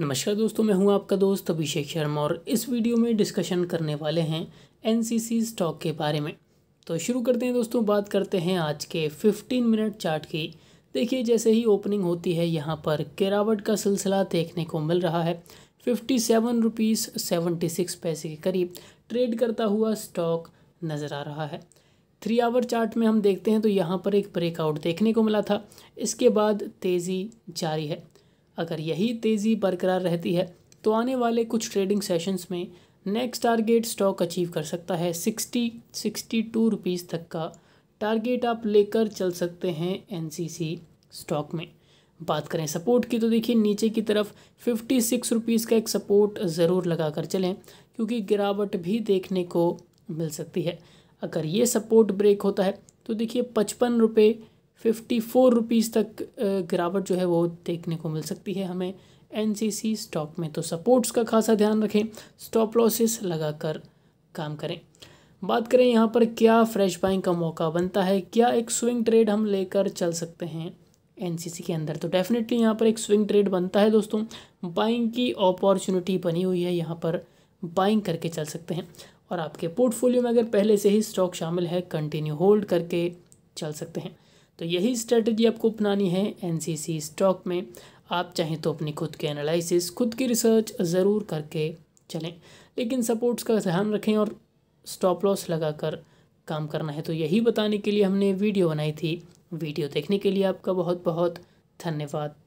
नमस्कार दोस्तों मैं हूं आपका दोस्त अभिषेक शर्मा और इस वीडियो में डिस्कशन करने वाले हैं एन स्टॉक के बारे में तो शुरू करते हैं दोस्तों बात करते हैं आज के 15 मिनट चार्ट की देखिए जैसे ही ओपनिंग होती है यहाँ पर गिरावट का सिलसिला देखने को मिल रहा है fifty seven rupees seventy six पैसे के करीब ट्रेड करता हुआ स्टॉक नज़र आ रहा है थ्री आवर चार्ट में हम देखते हैं तो यहाँ पर एक ब्रेकआउट देखने को मिला था इसके बाद तेज़ी जारी है अगर यही तेज़ी बरकरार रहती है तो आने वाले कुछ ट्रेडिंग सेशंस में नेक्स्ट टारगेट स्टॉक अचीव कर सकता है सिक्सटी सिक्सटी टू रुपीज़ तक का टारगेट आप लेकर चल सकते हैं एन स्टॉक में बात करें सपोर्ट की तो देखिए नीचे की तरफ फिफ्टी सिक्स रुपीज़ का एक सपोर्ट ज़रूर लगा कर चलें क्योंकि गिरावट भी देखने को मिल सकती है अगर ये सपोर्ट ब्रेक होता है तो देखिए पचपन रुपये फिफ्टी फोर रुपीज़ तक गिरावट जो है वो देखने को मिल सकती है हमें एन स्टॉक में तो सपोर्ट्स का खासा ध्यान रखें स्टॉप लॉसेस लगाकर काम करें बात करें यहाँ पर क्या फ्रेश बाइंग का मौका बनता है क्या एक स्विंग ट्रेड हम लेकर चल सकते हैं एन के अंदर तो डेफिनेटली यहाँ पर एक स्विंग ट्रेड बनता है दोस्तों बाइंग की अपॉर्चुनिटी बनी हुई है यहाँ पर बाइंग करके चल सकते हैं और आपके पोर्टफोलियो में अगर पहले से ही स्टॉक शामिल है कंटिन्यू होल्ड करके चल सकते हैं तो यही स्ट्रेटजी आपको अपनानी है एनसीसी स्टॉक में आप चाहें तो अपनी खुद के एनालिसिस खुद की रिसर्च ज़रूर करके चलें लेकिन सपोर्ट्स का ध्यान रखें और स्टॉप लॉस लगाकर काम करना है तो यही बताने के लिए हमने वीडियो बनाई थी वीडियो देखने के लिए आपका बहुत बहुत धन्यवाद